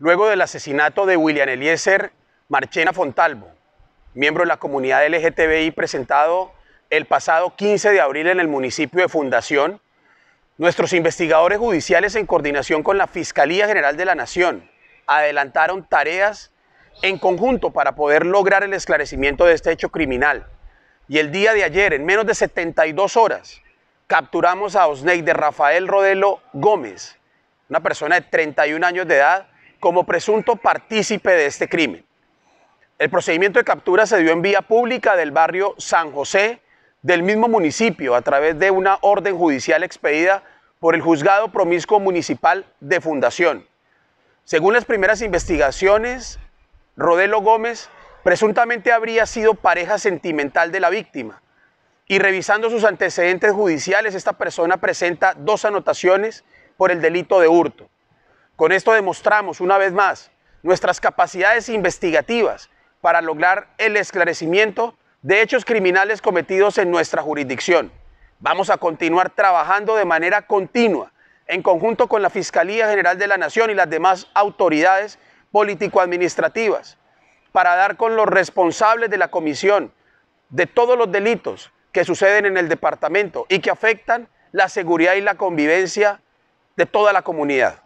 luego del asesinato de William Eliezer Marchena Fontalvo, miembro de la comunidad LGTBI presentado el pasado 15 de abril en el municipio de Fundación, nuestros investigadores judiciales en coordinación con la Fiscalía General de la Nación adelantaron tareas en conjunto para poder lograr el esclarecimiento de este hecho criminal. Y el día de ayer, en menos de 72 horas, capturamos a Osney de Rafael Rodelo Gómez, una persona de 31 años de edad, como presunto partícipe de este crimen. El procedimiento de captura se dio en vía pública del barrio San José del mismo municipio a través de una orden judicial expedida por el juzgado promiscuo municipal de fundación. Según las primeras investigaciones, Rodelo Gómez presuntamente habría sido pareja sentimental de la víctima. Y revisando sus antecedentes judiciales, esta persona presenta dos anotaciones por el delito de hurto. Con esto demostramos una vez más nuestras capacidades investigativas para lograr el esclarecimiento de hechos criminales cometidos en nuestra jurisdicción. Vamos a continuar trabajando de manera continua en conjunto con la Fiscalía General de la Nación y las demás autoridades político-administrativas para dar con los responsables de la comisión de todos los delitos que suceden en el departamento y que afectan la seguridad y la convivencia de toda la comunidad.